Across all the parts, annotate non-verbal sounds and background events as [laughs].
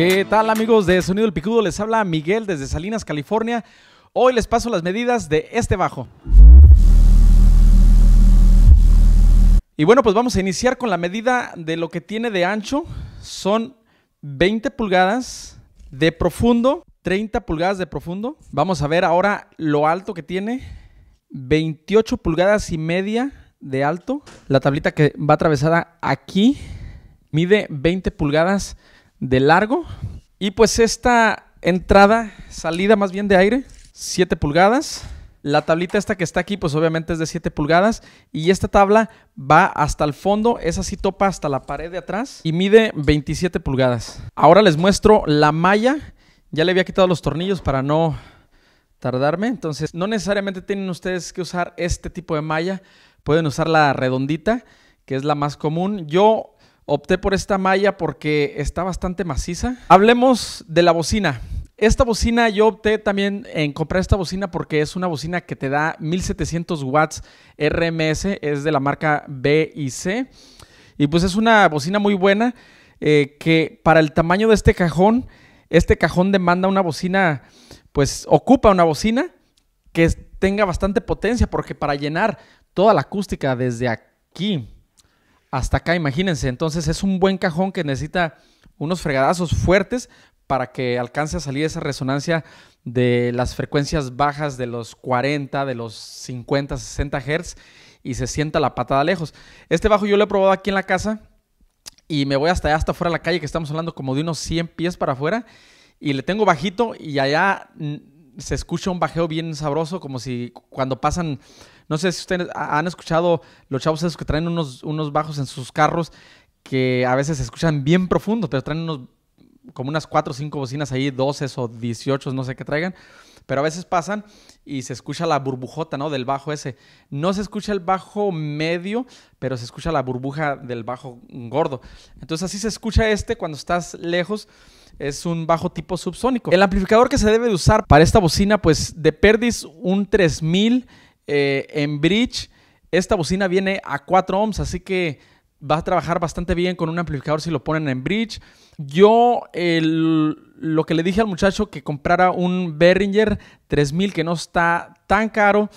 ¿Qué tal amigos de Sonido El Picudo? Les habla Miguel desde Salinas, California. Hoy les paso las medidas de este bajo. Y bueno, pues vamos a iniciar con la medida de lo que tiene de ancho. Son 20 pulgadas de profundo, 30 pulgadas de profundo. Vamos a ver ahora lo alto que tiene. 28 pulgadas y media de alto. La tablita que va atravesada aquí mide 20 pulgadas de largo. Y pues esta entrada, salida más bien de aire, 7 pulgadas. La tablita esta que está aquí, pues obviamente es de 7 pulgadas. Y esta tabla va hasta el fondo, esa así topa hasta la pared de atrás y mide 27 pulgadas. Ahora les muestro la malla. Ya le había quitado los tornillos para no tardarme. Entonces, no necesariamente tienen ustedes que usar este tipo de malla. Pueden usar la redondita, que es la más común. Yo Opté por esta malla porque está bastante maciza. Hablemos de la bocina. Esta bocina, yo opté también en comprar esta bocina porque es una bocina que te da 1700 watts RMS, es de la marca BIC. Y pues es una bocina muy buena eh, que para el tamaño de este cajón, este cajón demanda una bocina, pues ocupa una bocina que tenga bastante potencia porque para llenar toda la acústica desde aquí hasta acá, imagínense. Entonces es un buen cajón que necesita unos fregadazos fuertes para que alcance a salir esa resonancia de las frecuencias bajas de los 40, de los 50, 60 Hz y se sienta la patada lejos. Este bajo yo lo he probado aquí en la casa y me voy hasta allá, hasta fuera de la calle, que estamos hablando como de unos 100 pies para afuera, y le tengo bajito y allá mm, se escucha un bajeo bien sabroso, como si cuando pasan no sé si ustedes han escuchado los chavos esos que traen unos, unos bajos en sus carros que a veces se escuchan bien profundo pero traen como unas 4 o 5 bocinas ahí, 12 o 18, no sé qué traigan, pero a veces pasan y se escucha la burbujota, ¿no? Del bajo ese. No se escucha el bajo medio, pero se escucha la burbuja del bajo gordo. Entonces así se escucha este cuando estás lejos. Es un bajo tipo subsónico. El amplificador que se debe de usar para esta bocina, pues de perdis un 3000 eh, en bridge, esta bocina viene a 4 ohms, así que va a trabajar bastante bien con un amplificador si lo ponen en bridge. Yo lo que le dije al muchacho que comprara un Behringer 3000 que no está tan caro,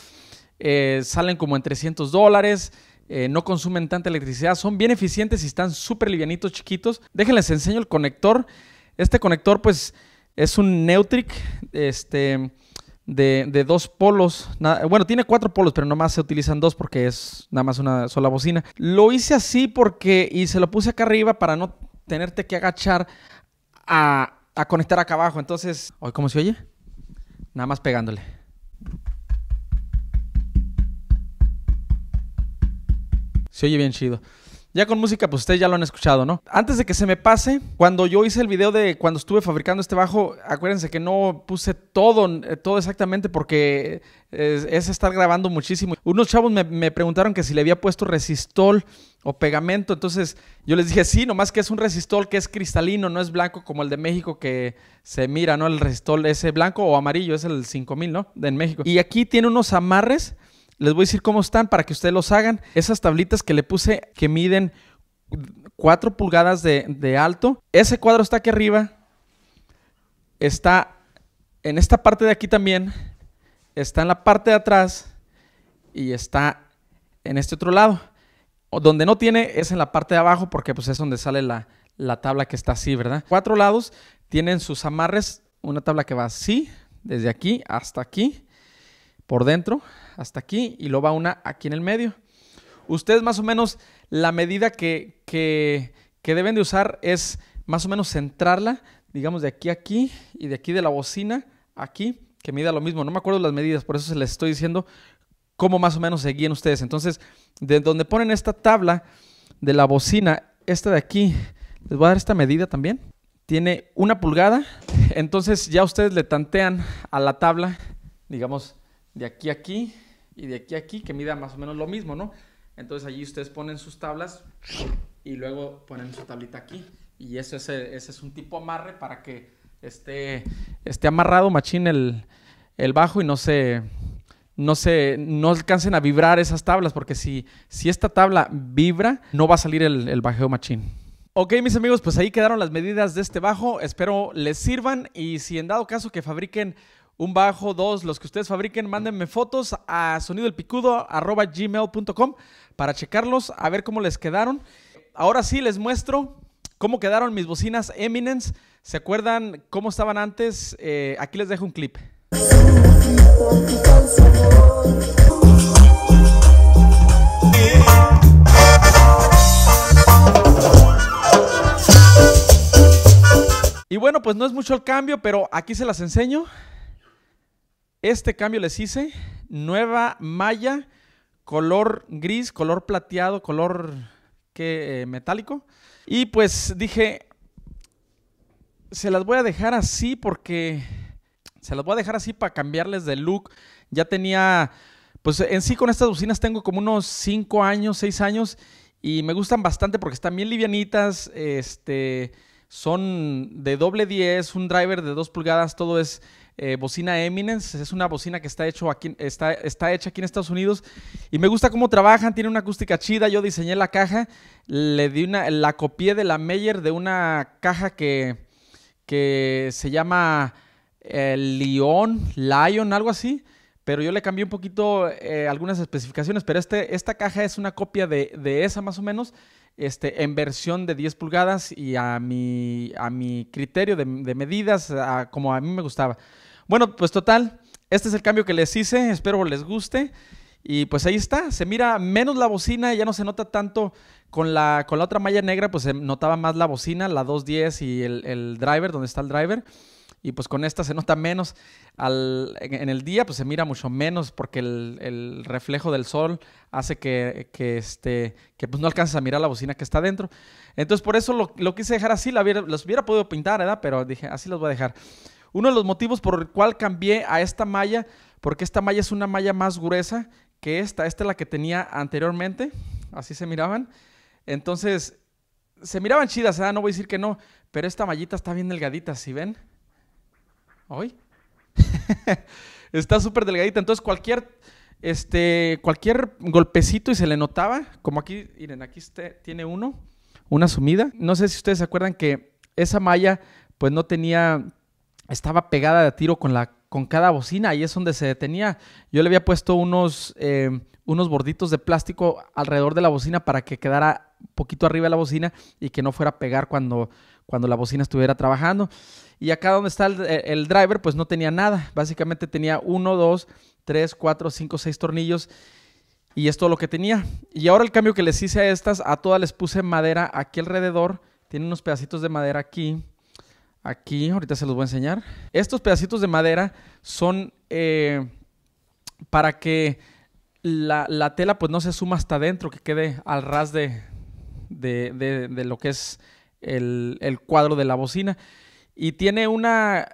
eh, salen como en 300 dólares. Eh, no consumen tanta electricidad, son bien eficientes y están súper livianitos, chiquitos. Déjenles enseño el conector. Este conector, pues, es un Neutric. Este, de, dos polos. bueno, tiene cuatro polos, pero nomás se utilizan dos porque es nada más una sola bocina. Lo hice así porque, y se lo puse acá arriba para no tenerte que agachar a, a conectar acá abajo. Entonces, ¿cómo se oye? Nada más pegándole. Se oye bien chido. Ya con música, pues ustedes ya lo han escuchado, ¿no? Antes de que se me pase, cuando yo hice el video de cuando estuve fabricando este bajo, acuérdense que no puse todo, eh, todo exactamente porque eh, es, estar grabando muchísimo. Unos chavos me, preguntaron que si le había puesto resistol o pegamento, entonces yo les dije, sí, nomás que es un resistol que es cristalino, no es blanco como el de México que se mira, ¿no? El resistol ese blanco o amarillo, es el 5000, ¿no? De en México. Y aquí tiene unos amarres les voy a decir cómo están para que ustedes los hagan. Esas tablitas que le puse que miden 4 pulgadas de, alto. Ese cuadro está aquí arriba. Está en esta parte de aquí también. Está en la parte de atrás. Y está en este otro lado. Donde no tiene es en la parte de abajo porque pues es donde sale la, la tabla que está así, ¿verdad? Cuatro lados tienen sus amarres. Una tabla que va así, desde aquí hasta aquí por dentro hasta aquí y lo va una aquí en el medio. Ustedes más o menos la medida que, que, que deben de usar es más o menos centrarla, digamos de aquí a aquí y de aquí de la bocina aquí, que mida lo mismo. No me acuerdo las medidas, por eso se les estoy diciendo cómo más o menos se ustedes. Entonces, de donde ponen esta tabla de la bocina, esta de aquí, les voy a dar esta medida también. Tiene una pulgada, entonces ya ustedes le tantean a la tabla, digamos, de aquí a aquí y de aquí a aquí, que mida más o menos lo mismo, ¿no? Entonces allí ustedes ponen sus tablas y luego ponen su tablita aquí. Y eso es, ese es un tipo amarre para que esté, esté amarrado, machín, el, bajo y no se, no se, no alcancen a vibrar esas tablas, porque si, si esta tabla vibra, no va a salir el, el bajeo machín. Ok, mis amigos, pues ahí quedaron las medidas de este bajo. Espero les sirvan y si en dado caso que fabriquen un bajo, dos, los que ustedes fabriquen, mándenme fotos a sonidoelpicudo.gmail.com para checarlos, a ver cómo les quedaron. Ahora sí, les muestro cómo quedaron mis bocinas Eminence. ¿Se acuerdan cómo estaban antes? Eh, aquí les dejo un clip. Y bueno, pues no es mucho el cambio, pero aquí se las enseño. Este cambio les hice, nueva malla, color gris, color plateado, color que, eh, metálico. Y pues dije, se las voy a dejar así porque se las voy a dejar así para cambiarles de look. Ya tenía, pues en sí con estas bocinas tengo como unos 5 años, 6 años y me gustan bastante porque están bien livianitas, este, son de doble 10, un driver de 2 pulgadas, todo es eh, bocina Eminence. Es una bocina que está, hecho aquí, está, está hecha aquí en Estados Unidos y me gusta cómo trabajan, tiene una acústica chida. Yo diseñé la caja, le di una, la copié de la Meyer de una caja que, que se llama eh, Lyon Lion, algo así. Pero yo le cambié un poquito eh, algunas especificaciones, pero este, esta caja es una copia de esa más o menos este, en versión de 10 pulgadas y a mi, a mi criterio de, medidas, como a mí me gustaba. Bueno, pues total, este es el cambio que les hice, espero les guste. Y pues ahí está, se mira menos la bocina, ya no se nota tanto con la, con la otra malla negra, pues se notaba más la bocina, la 210 y el, el driver, donde está el driver y pues con esta se nota menos. en, el día pues se mira mucho menos porque el, reflejo del sol hace que, este, que pues no alcances a mirar la bocina que está dentro. Entonces por eso lo, quise dejar así, los hubiera podido pintar, ¿verdad? Pero dije, así los voy a dejar. Uno de los motivos por el cual cambié a esta malla, porque esta malla es una malla más gruesa que esta. Esta es la que tenía anteriormente, así se miraban. Entonces, se miraban chidas, no voy a decir que no, pero esta mallita está bien delgadita, si ven? Hoy. [laughs] Está súper delgadita. Entonces, cualquier, este, cualquier golpecito y se le notaba, como aquí, miren, aquí este tiene uno, una sumida. No sé si ustedes se acuerdan que esa malla, pues no tenía, estaba pegada de tiro con la con cada bocina, y es donde se detenía. Yo le había puesto unos, eh, unos borditos de plástico alrededor de la bocina para que quedara un poquito arriba de la bocina y que no fuera a pegar cuando, cuando la bocina estuviera trabajando. Y acá donde está eh, el, driver, pues no tenía nada. Básicamente tenía uno, dos, tres, cuatro, cinco, seis tornillos. Y es todo lo que tenía. Y ahora el cambio que les hice a estas, a todas les puse madera aquí alrededor. Tiene unos pedacitos de madera aquí. Aquí, ahorita se los voy a enseñar. Estos pedacitos de madera son eh, para que la, tela pues no se suma hasta adentro, que quede al ras de, de lo que es el, cuadro de la bocina. Y tiene una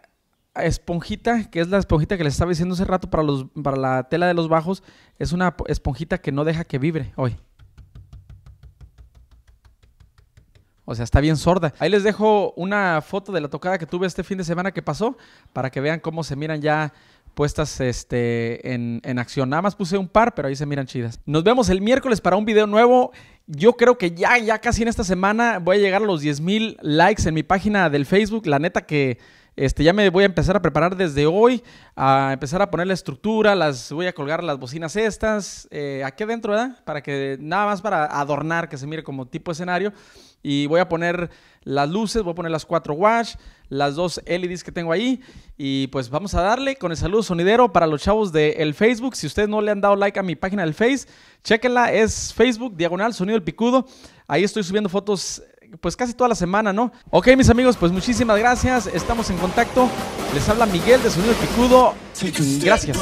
esponjita, que es la esponjita que les estaba diciendo hace rato para, los, para la tela de los bajos, es una esponjita que no deja que vibre hoy. O sea, está bien sorda. Ahí les dejo una foto de la tocada que tuve este fin de semana que pasó para que vean cómo se miran ya puestas este, en, en, acción. Nada más puse un par, pero ahí se miran chidas. Nos vemos el miércoles para un video nuevo. Yo creo que ya, ya casi en esta semana voy a llegar a los 10.000 likes en mi página del Facebook. La neta que este, ya me voy a empezar a preparar desde hoy, a empezar a poner la estructura, las voy a colgar las bocinas estas, eh, aquí adentro, ¿verdad? Para que nada más para adornar, que se mire como tipo escenario. Y voy a poner las luces, voy a poner las cuatro wash, las dos LEDs que tengo ahí. Y pues vamos a darle con el saludo sonidero para los chavos del el Facebook. Si ustedes no le han dado like a mi página del Face, chequenla, es Facebook, diagonal, sonido el picudo. Ahí estoy subiendo fotos pues casi toda la semana, ¿no? Ok, mis amigos, pues muchísimas gracias. Estamos en contacto. Les habla Miguel de Sonido Picudo. Gracias.